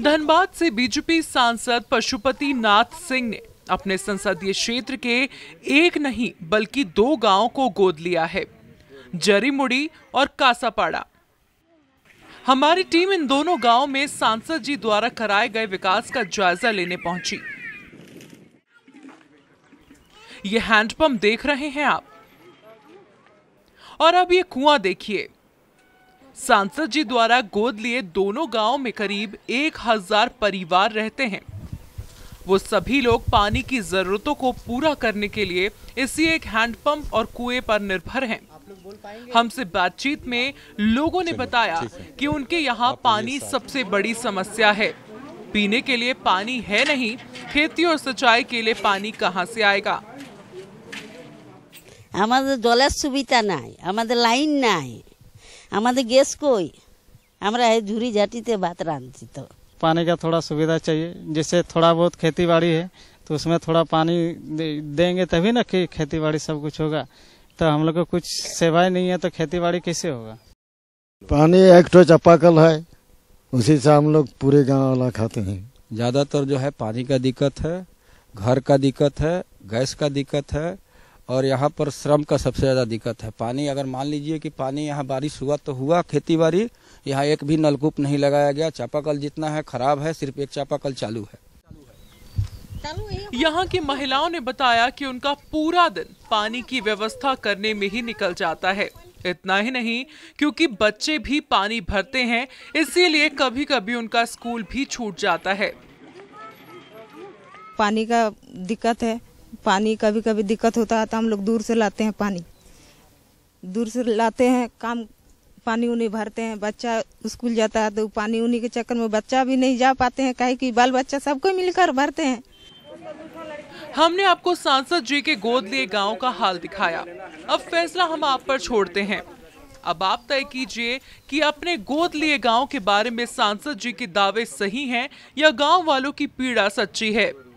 धनबाद से बीजेपी सांसद पशुपति नाथ सिंह ने अपने संसदीय क्षेत्र के एक नहीं बल्कि दो गांव को गोद लिया है जरीमुड़ी और कासापाड़ा हमारी टीम इन दोनों गांव में सांसद जी द्वारा कराए गए विकास का जायजा लेने पहुंची ये हैंडपंप देख रहे हैं आप और अब ये कुआं देखिए सांसद जी द्वारा गोद लिए दोनों गाँव में करीब एक हजार परिवार रहते हैं वो सभी लोग पानी की जरूरतों को पूरा करने के लिए इसी एक हैंडपंप और कुएं पर निर्भर हैं। हमसे बातचीत में लोगों ने बताया कि उनके यहाँ पानी सबसे बड़ी समस्या है पीने के लिए पानी है नहीं खेती और सिंचाई के लिए पानी कहाँ से आएगा हमारे জলের तो सुविधा नहीं हमारे तो लाइन नहीं हमारे गैस कोई हमारा है झूरी झाटी ते बात रानती तो पानी का थोड़ा सुविधा चाहिए जैसे थोड़ा बहुत खेती बाड़ी है तो उसमें थोड़ा पानी देंगे तभी ना कि खेती बाड़ी सब कुछ होगा तो हम लोग को कुछ सेवाएं नहीं है तो खेती बाड़ी कैसे होगा पानी एक तो चपाकल है उसी से हम लोग पूरे गाँव वाला खाते हैं ज्यादातर जो है पानी का दिक्कत है घर का दिक्कत है गैस का दिक्कत है और यहाँ पर श्रम का सबसे ज़्यादा दिक्कत है पानी अगर मान लीजिए कि पानी यहाँ बारिश हुआ तो हुआ खेती बाड़ी यहाँ एक भी नलकूप नहीं लगाया गया चापाकल जितना है खराब है सिर्फ एक चापाकल चालू है यहाँ की महिलाओं ने बताया कि उनका पूरा दिन पानी की व्यवस्था करने में ही निकल जाता है इतना ही नहीं क्योंकि बच्चे भी पानी भरते हैं इसीलिए कभी कभी उनका स्कूल भी छूट जाता है पानी का दिक्कत है पानी कभी कभी दिक्कत होता है तो हम लोग दूर से लाते हैं पानी दूर से लाते हैं काम पानी उनी भरते हैं बच्चा स्कूल जाता है तो पानी उनी के चक्कर में बच्चा भी नहीं जा पाते हैं कहे कि बाल बच्चा सबको मिलकर भरते हैं हमने आपको सांसद जी के गोद लिए गांव का हाल दिखाया अब फैसला हम आप पर छोड़ते हैं अब आप तय कीजिए कि अपने गोद लिए गांव के बारे में सांसद जी के दावे सही हैं या गांव वालों की पीड़ा सच्ची है